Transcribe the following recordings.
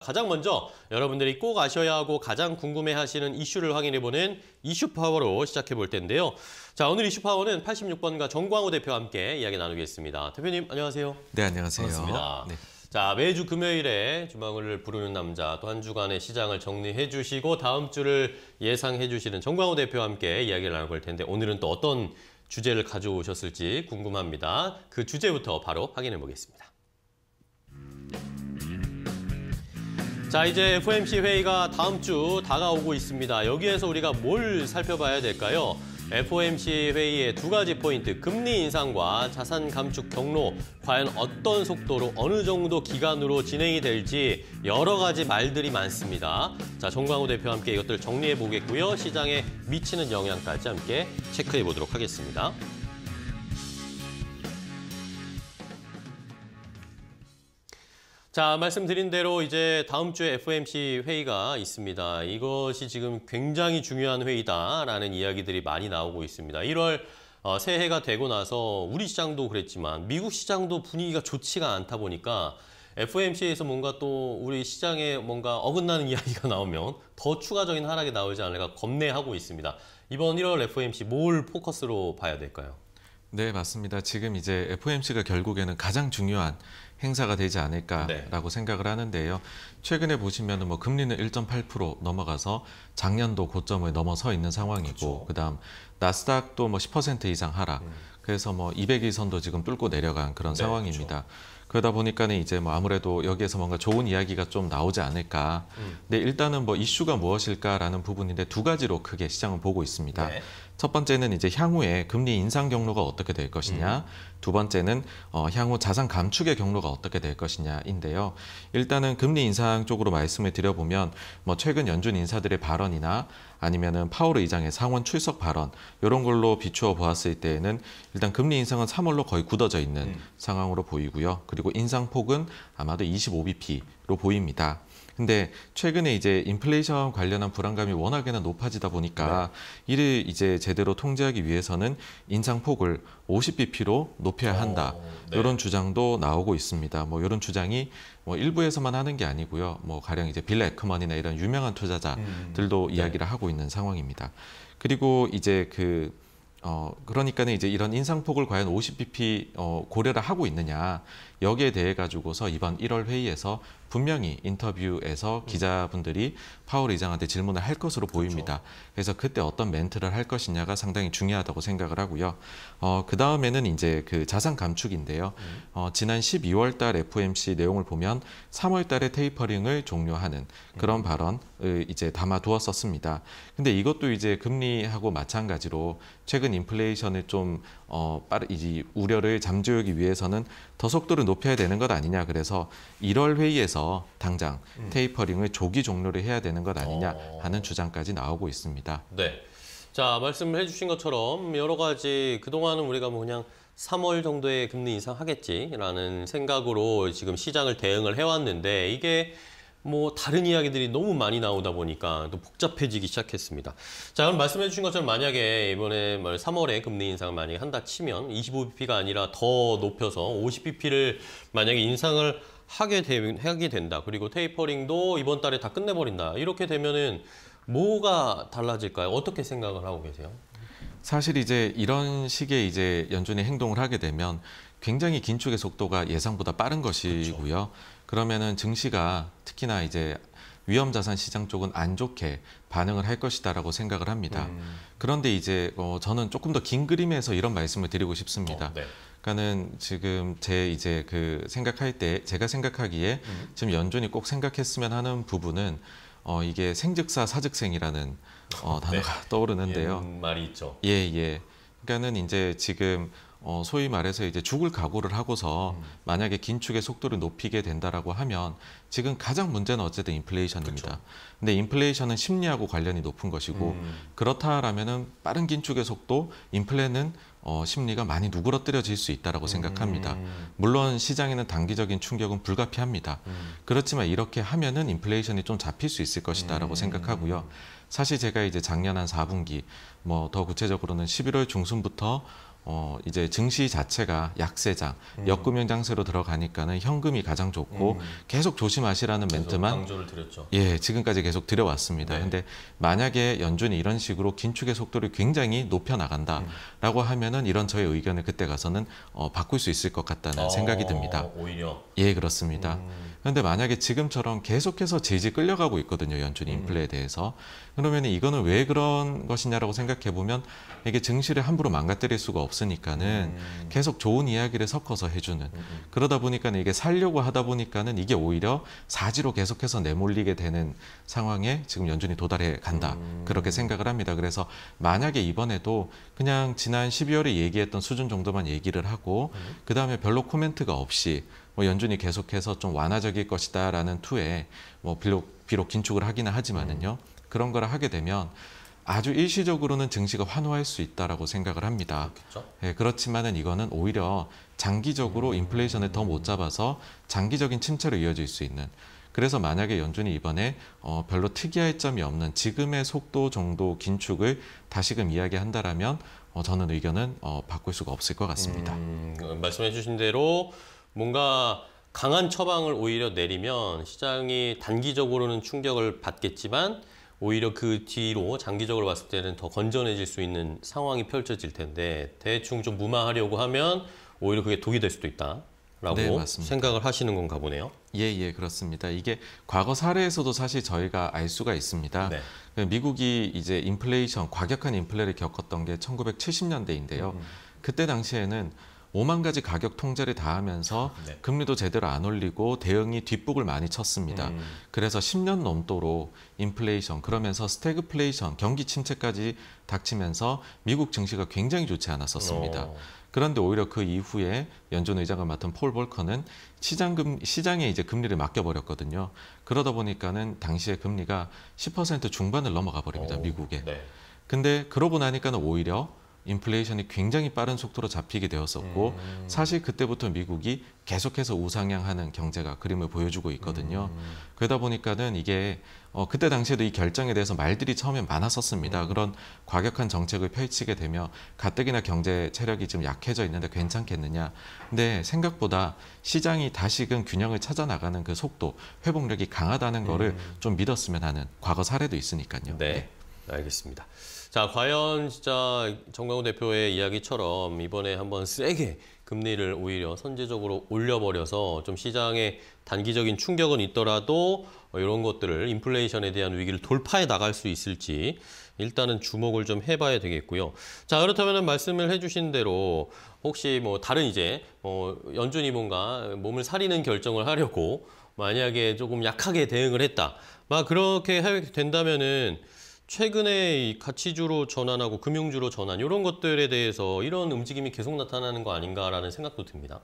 가장 먼저 여러분들이 꼭 아셔야 하고 가장 궁금해하시는 이슈를 확인해보는 이슈 파워로 시작해 볼 텐데요. 자 오늘 이슈 파워는 86번과 정광호 대표와 함께 이야기 나누겠습니다. 대표님 안녕하세요. 네 안녕하세요. 반갑습니다. 네. 자 매주 금요일에 주방을 부르는 남자 또 한 주간의 시장을 정리해 주시고 다음 주를 예상해 주시는 정광호 대표와 함께 이야기를 나눠볼 텐데 오늘은 또 어떤 주제를 가져오셨을지 궁금합니다. 그 주제부터 바로 확인해 보겠습니다. 자, 이제 FOMC 회의가 다음 주 다가오고 있습니다. 여기에서 우리가 뭘 살펴봐야 될까요? FOMC 회의의 두 가지 포인트, 금리 인상과 자산 감축 경로, 과연 어떤 속도로 어느 정도 기간으로 진행이 될지 여러 가지 말들이 많습니다. 자, 정광호 대표와 함께 이것들 정리해 보겠고요. 시장에 미치는 영향까지 함께 체크해 보도록 하겠습니다. 자, 말씀드린 대로 이제 다음 주에 FOMC 회의가 있습니다. 이것이 지금 굉장히 중요한 회의다라는 이야기들이 많이 나오고 있습니다. 1월 어, 새해가 되고 나서 우리 시장도 그랬지만 미국 시장도 분위기가 좋지가 않다 보니까 FOMC에서 뭔가 또 우리 시장에 뭔가 어긋나는 이야기가 나오면 더 추가적인 하락이 나오지 않을까 겁내하고 있습니다. 이번 1월 FOMC 뭘 포커스로 봐야 될까요? 네, 맞습니다. 지금 이제 FOMC가 결국에는 가장 중요한 행사가 되지 않을까라고 네. 생각을 하는데요. 최근에 보시면 은뭐 금리는 1.8% 넘어가서 작년도 고점을 넘어서 있는 상황이고 그 그렇죠. 다음 나스닥도 뭐 10% 이상 하락. 음. 그래서 뭐 200일선도 지금 뚫고 내려간 그런 네, 상황입니다. 그렇죠. 그러다 보니까는 이제 뭐 아무래도 여기에서 뭔가 좋은 이야기가 좀 나오지 않을까. 음. 근데 일단은 뭐 이슈가 무엇일까라는 부분인데 두 가지로 크게 시장을 보고 있습니다. 네. 첫 번째는 이제 향후에 금리 인상 경로가 어떻게 될 것이냐. 음. 두 번째는 어, 향후 자산 감축의 경로가 어떻게 될 것이냐인데요. 일단은 금리 인상 쪽으로 말씀을 드려보면 뭐 최근 연준 인사들의 발언이나 아니면은 파월 의장의 상원 출석 발언 이런 걸로 비추어 보았을 때에는 일단 금리 인상은 3월로 거의 굳어져 있는 음. 상황으로 보이고요. 그리고 인상폭은 아마도 25bp로 보입니다. 근데 최근에 이제 인플레이션 관련한 불안감이 워낙에나 높아지다 보니까 네. 이를 이제 제대로 통제하기 위해서는 인상폭을 50bp로 높여야 한다. 오, 어, 네. 이런 주장도 나오고 있습니다. 뭐 이런 주장이 뭐 일부에서만 하는 게 아니고요. 뭐 가령 이제 빌라 에크먼이나 이런 유명한 투자자들도 음, 네. 이야기를 네. 하고 있는 상황입니다. 그리고 이제 그 어, 그러니까는 이제 이런 인상폭을 과연 50bp 어, 고려를 하고 있느냐 여기에 대해 가지고서 이번 1월 회의에서 분명히 인터뷰에서 음. 기자분들이 파월 의장한테 질문을 할 것으로 그렇죠. 보입니다. 그렇죠. 그래서 그때 어떤 멘트를 할 것이냐가 상당히 중요하다고 생각을 하고요. 어, 그 다음에는 이제 그 자산 감축인데요. 음. 어, 지난 12월 달 FOMC 내용을 보면 3월 달에 테이퍼링을 종료하는 그런 음. 발언을 이제 담아두었었습니다. 근데 이것도 이제 금리하고 마찬가지로 최근 인플레이션을 좀 어, 빠르, 이 우려를 잠재우기 위해서는 더 속도를 높여야 되는 것 아니냐. 그래서 1월 회의에서 당장 음. 테이퍼링을 조기 종료를 해야 되는 것 아니냐 어. 하는 주장까지 나오고 있습니다. 네. 자, 말씀해 을 주신 것처럼 여러 가지 그동안은 우리가 뭐 그냥 3월 정도에 금리 인상 하겠지라는 생각으로 지금 시장을 대응을 해왔는데 이게 뭐 다른 이야기들이 너무 많이 나오다 보니까 또 복잡해지기 시작했습니다. 자, 그럼 말씀해 주신 것처럼 만약에 이번에 3월에 뭐 금리 인상을 만약에 한다 치면 25bp가 아니라 더 높여서 50bp를 만약에 인상을 하게, 되, 하게 된다. 그리고 테이퍼링도 이번 달에 다 끝내버린다. 이렇게 되면은 뭐가 달라질까요? 어떻게 생각을 하고 계세요? 사실 이제 이런 식의 이제 연준의 행동을 하게 되면 굉장히 긴축의 속도가 예상보다 빠른 그렇죠. 것이고요. 그렇죠. 그러면은 증시가 특히나 이제 위험 자산 시장 쪽은 안 좋게 반응을 할 것이다라고 생각을 합니다. 음. 그런데 이제 어, 저는 조금 더 긴 그림에서 이런 말씀을 드리고 싶습니다. 어, 네. 그러니까는 지금 제 이제 그 생각할 때 제가 생각하기에 음. 지금 연준이 꼭 생각했으면 하는 부분은 어, 이게 생즉사 사즉생이라는 어, 어 네. 단어가 네. 떠오르는데요. 말이 있죠. 예, 예. 그러니까는 이제 지금 어, 소위 말해서 이제 죽을 각오를 하고서 음. 만약에 긴축의 속도를 높이게 된다라고 하면 지금 가장 문제는 어쨌든 인플레이션입니다. 그렇 근데 인플레이션은 심리하고 관련이 높은 것이고 음. 그렇다라면은 빠른 긴축의 속도, 인플레는 어, 심리가 많이 누그러뜨려질 수 있다라고 음. 생각합니다. 물론 시장에는 단기적인 충격은 불가피합니다. 음. 그렇지만 이렇게 하면은 인플레이션이 좀 잡힐 수 있을 것이다라고 음. 생각하고요. 사실 제가 이제 작년 한 4분기 뭐 더 구체적으로는 11월 중순부터 어, 이제 증시 자체가 약세장, 음. 역금융 장세로 들어가니까는 현금이 가장 좋고 음. 계속 조심하시라는 계속 멘트만 강조를 드렸죠. 예, 지금까지 계속 드려왔습니다. 네. 근데 만약에 연준이 이런 식으로 긴축의 속도를 굉장히 높여 나간다라고 음. 하면은 이런 저의 의견을 그때 가서는 어, 바꿀 수 있을 것 같다는 아, 생각이 어, 듭니다. 오히려 예, 그렇습니다. 음. 그런데 만약에 지금처럼 계속해서 지지 끌려가고 있거든요, 연준 음. 인플레에 대해서. 그러면 이거는 왜 그런 것이냐라고 생각해 보면 이게 증시를 함부로 망가뜨릴 수가 없. 없으니까는 음. 계속 좋은 이야기를 섞어서 해주는 음. 음. 그러다 보니까 이게 살려고 하다 보니까는 이게 오히려 사지로 계속해서 내몰리게 되는 상황에 지금 연준이 도달해 간다 음. 그렇게 생각을 합니다. 그래서 만약에 이번에도 그냥 지난 12월에 얘기했던 수준 정도만 얘기를 하고 음. 그 다음에 별로 코멘트가 없이 뭐 연준이 계속해서 좀 완화적일 것이다라는 투에 뭐 비록 비록 긴축을 하기는 하지만은요 음. 그런 거를 하게 되면. 아주 일시적으로는 증시가 환호할 수 있다라고 생각을 합니다. 예, 그렇지만은 이거는 오히려 장기적으로 인플레이션을 더 못 잡아서 장기적인 침체로 이어질 수 있는 그래서 만약에 연준이 이번에 어, 별로 특이할 점이 없는 지금의 속도 정도 긴축을 다시금 이야기한다라면 어, 저는 의견은 어, 바꿀 수가 없을 것 같습니다. 음, 그 말씀해 주신 대로 뭔가 강한 처방을 오히려 내리면 시장이 단기적으로는 충격을 받겠지만 오히려 그 뒤로 장기적으로 봤을 때는 더 건전해질 수 있는 상황이 펼쳐질 텐데 대충 좀 무마하려고 하면 오히려 그게 독이 될 수도 있다. 라고 네, 생각을 하시는 건가 보네요. 예, 예, 그렇습니다. 이게 과거 사례에서도 사실 저희가 알 수가 있습니다. 네. 그 미국이 이제 인플레이션, 과격한 인플레를 겪었던 게 1970년대인데요. 음. 그때 당시에는 오만 가지 가격 통제를 다하면서 네. 금리도 제대로 안 올리고 대응이 뒷북을 많이 쳤습니다. 음. 그래서 10년 넘도록 인플레이션 그러면서 스태그플레이션 경기 침체까지 닥치면서 미국 증시가 굉장히 좋지 않았었습니다. 오. 어. 그런데 오히려 그 이후에 연준 의장을 맡은 폴 볼커는 시장금 시장에 이제 금리를 맡겨 버렸거든요. 그러다 보니까는 당시에 금리가 10% 중반을 넘어가 버립니다. 오. 어. 미국에. 네. 근데 그러고 나니까는 오히려 인플레이션이 굉장히 빠른 속도로 잡히게 되었었고 음. 사실 그때부터 미국이 계속해서 우상향하는 경제가 그림을 보여주고 있거든요. 음. 그러다 보니까는 이게 어, 그때 당시에도 이 결정에 대해서 말들이 처음엔 많았었습니다. 음. 그런 과격한 정책을 펼치게 되며 가뜩이나 경제 체력이 좀 약해져 있는데 괜찮겠느냐. 근데 생각보다 시장이 다시금 균형을 찾아 나가는 그 속도, 회복력이 강하다는 거를 음. 좀 믿었으면 하는 과거 사례도 있으니까요. 네. 네. 알겠습니다. 자, 과연 진짜 정광훈 대표의 이야기처럼 이번에 한번 세게 금리를 오히려 선제적으로 올려버려서 좀 시장에 단기적인 충격은 있더라도 이런 것들을 인플레이션에 대한 위기를 돌파해 나갈 수 있을지 일단은 주목을 좀 해봐야 되겠고요. 자 그렇다면 말씀을 해주신 대로 혹시 뭐 다른 이제 뭐 연준이 뭔가 몸을 사리는 결정을 하려고 만약에 조금 약하게 대응을 했다. 막 그렇게 된다면은 최근에 가치주로 전환하고 금융주로 전환 이런 것들에 대해서 이런 움직임이 계속 나타나는 거 아닌가라는 생각도 듭니다.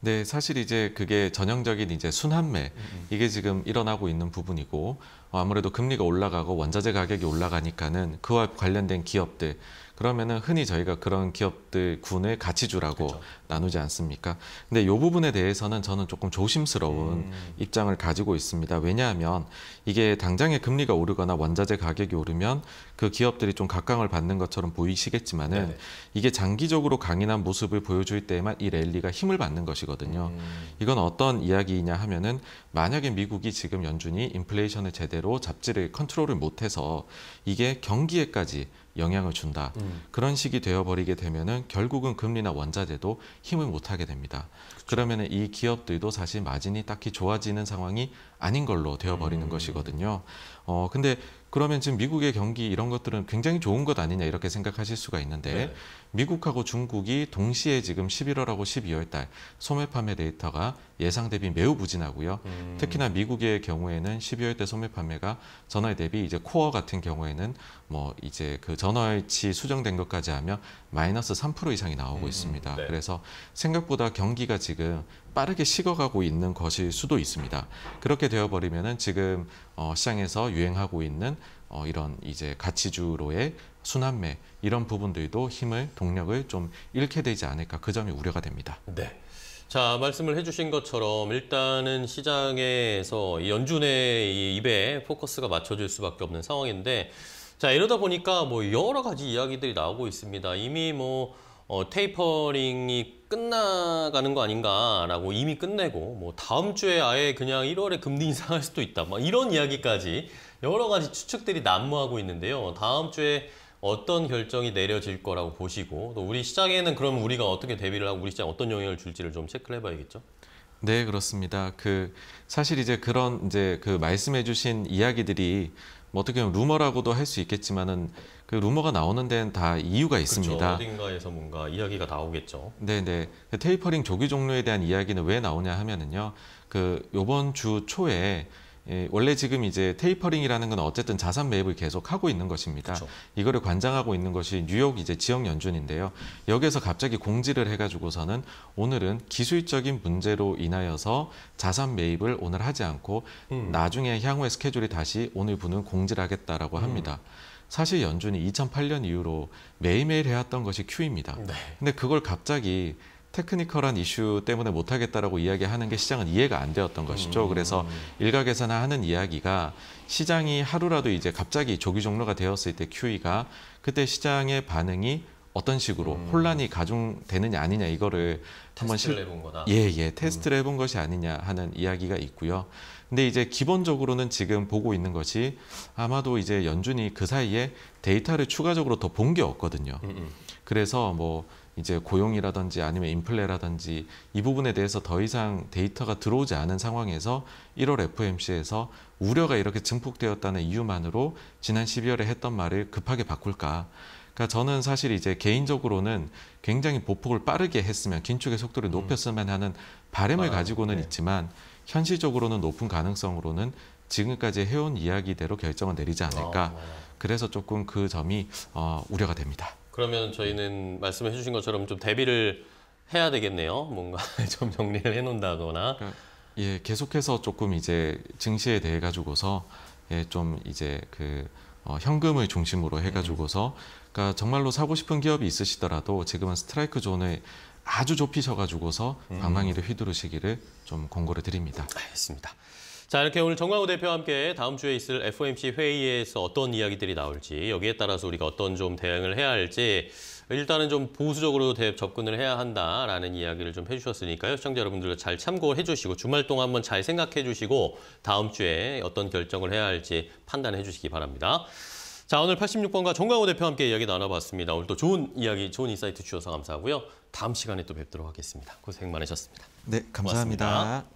네, 사실 이제 그게 전형적인 이제 순환매 음, 음. 이게 지금 일어나고 있는 부분이고 어, 아무래도 금리가 올라가고 원자재 가격이 올라가니까는 그와 관련된 기업들 그러면은 흔히 저희가 그런 기업들 군을 가치주라고 그렇죠. 나누지 않습니까? 근데 요 부분에 대해서는 저는 조금 조심스러운 음. 입장을 가지고 있습니다. 왜냐하면 이게 당장에 금리가 오르거나 원자재 가격이 오르면 그 기업들이 좀 각광을 받는 것처럼 보이시겠지만은 네네. 이게 장기적으로 강인한 모습을 보여줄 때에만 이 랠리가 힘을 받는 것이거든요. 음. 이건 어떤 이야기이냐 하면은 만약에 미국이 지금 연준이 인플레이션을 제대로 잡지를 컨트롤을 못해서 이게 경기에까지 영향을 준다. 음. 그런 식이 되어버리게 되면은 결국은 금리나 원자재도 힘을 못하게 됩니다. 그러면은 이 기업들도 사실 마진이 딱히 좋아지는 상황이 아닌 걸로 되어버리는 음. 것이거든요. 어, 근데 그러면 지금 미국의 경기 이런 것들은 굉장히 좋은 것 아니냐 이렇게 생각하실 수가 있는데 네. 미국하고 중국이 동시에 지금 11월하고 12월 달 소매 판매 데이터가 예상 대비 매우 부진하고요. 음. 특히나 미국의 경우에는 12월 때 소매 판매가 전월 대비 이제 코어 같은 경우에는 뭐 이제 그 전월치 수정된 것까지 하면 마이너스 3% 이상이 나오고 음. 있습니다. 네. 그래서 생각보다 경기가 지금 빠르게 식어가고 있는 것일 수도 있습니다. 그렇게 되어버리면은 지금 어, 시장에서 유행하고 있는 어, 이런 이제 가치주로의 순환매 이런 부분들도 힘을 동력을 좀 잃게 되지 않을까 그 점이 우려가 됩니다. 네. 자 말씀을 해주신 것처럼 일단은 시장에서 연준의 입에 포커스가 맞춰질 수밖에 없는 상황인데 자 이러다 보니까 뭐 여러 가지 이야기들이 나오고 있습니다. 이미 뭐 어, 테이퍼링이 끝나가는 거 아닌가라고 이미 끝내고 뭐 다음 주에 아예 그냥 1월에 금리 인상할 수도 있다. 막 이런 이야기까지 여러 가지 추측들이 난무하고 있는데요. 다음 주에 어떤 결정이 내려질 거라고 보시고 또 우리 시장에는 그럼 우리가 어떻게 대비를 하고 우리 시장 어떤 영향을 줄지를 좀 체크를 해봐야겠죠. 네, 그렇습니다. 그 사실 이제 그런 이제 그 말씀해주신 이야기들이 뭐 어떻게 보면 루머라고도 할 수 있겠지만은 그 루머가 나오는 데는 다 이유가 그렇죠. 있습니다. 그쵸, 어딘가에서 뭔가 이야기가 나오겠죠. 네네. 그 테이퍼링 조기 종료에 대한 이야기는 왜 나오냐 하면은요. 그 요번 주 초에 예, 원래 지금 이제 테이퍼링이라는 건 어쨌든 자산 매입을 계속 하고 있는 것입니다. 그쵸. 그렇죠. 이거를 관장하고 있는 것이 뉴욕 이제 지역 연준인데요. 여기에서 갑자기 공지를 해가지고서는 오늘은 기술적인 문제로 인하여서 자산 매입을 오늘 하지 않고 음. 나중에 향후의 스케줄이 다시 오늘 분은 공지를 하겠다라고 음. 합니다. 사실 연준이 2008년 이후로 매일매일 해왔던 것이 Q입니다. 네. 근데 그걸 갑자기 테크니컬한 이슈 때문에 못하겠다라고 이야기하는 게 시장은 이해가 안 되었던 것이죠. 음. 그래서 일각에서나 하는 이야기가 시장이 하루라도 이제 갑자기 조기 종료가 되었을 때 QE가 그때 시장의 반응이 어떤 식으로 음. 혼란이 가중되느냐 아니냐 이거를 한번 실... 해본 거다. 예, 예. 음. 테스트를 해본 것이 아니냐 하는 이야기가 있고요. 근데 이제 기본적으로는 지금 보고 있는 것이 아마도 이제 연준이 그 사이에 데이터를 추가적으로 더 본 게 없거든요. 음, 음, 그래서 뭐 이제 고용이라든지 아니면 인플레라든지 이 부분에 대해서 더 이상 데이터가 들어오지 않은 상황에서 1월 FOMC에서 우려가 이렇게 증폭되었다는 이유만으로 지난 12월에 했던 말을 급하게 바꿀까? 그러니까 저는 사실 이제 개인적으로는 굉장히 보폭을 빠르게 했으면 긴축의 속도를 음. 높였으면 하는 바램을 아, 가지고는 네. 있지만 현실적으로는 높은 가능성으로는 지금까지 해온 이야기대로 결정을 내리지 않을까. 아. 그래서 조금 그 점이 어, 우려가 됩니다. 그러면 저희는 말씀해 주신 것처럼 좀 대비를 해야 되겠네요. 뭔가 좀 정리를 해 놓는다거나. 그러니까, 예, 계속해서 조금 이제 증시에 대해 가지고서 예, 좀 이제 그 어, 현금을 중심으로 해가지고서 그러니까 정말로 사고 싶은 기업이 있으시더라도 지금은 스트라이크 존에 아주 좁히셔가지고서 방망이를 음. 휘두르시기를 좀 권고를 드립니다. 알겠습니다. 자 이렇게 오늘 정광우 대표와 함께 다음 주에 있을 FOMC 회의에서 어떤 이야기들이 나올지 여기에 따라서 우리가 어떤 좀 대응을 해야 할지 일단은 좀 보수적으로 대, 접근을 해야 한다라는 이야기를 좀 해주셨으니까요. 시청자 여러분들 잘 참고해 주시고 주말 동안 한번 잘 생각해 주시고 다음 주에 어떤 결정을 해야 할지 판단해 주시기 바랍니다. 자 오늘 86번과 정광호 대표와 함께 이야기 나눠봤습니다. 오늘 또 좋은 이야기, 좋은 인사이트 주셔서 감사하고요. 다음 시간에 또 뵙도록 하겠습니다. 고생 많으셨습니다. 네, 감사합니다 고맙습니다.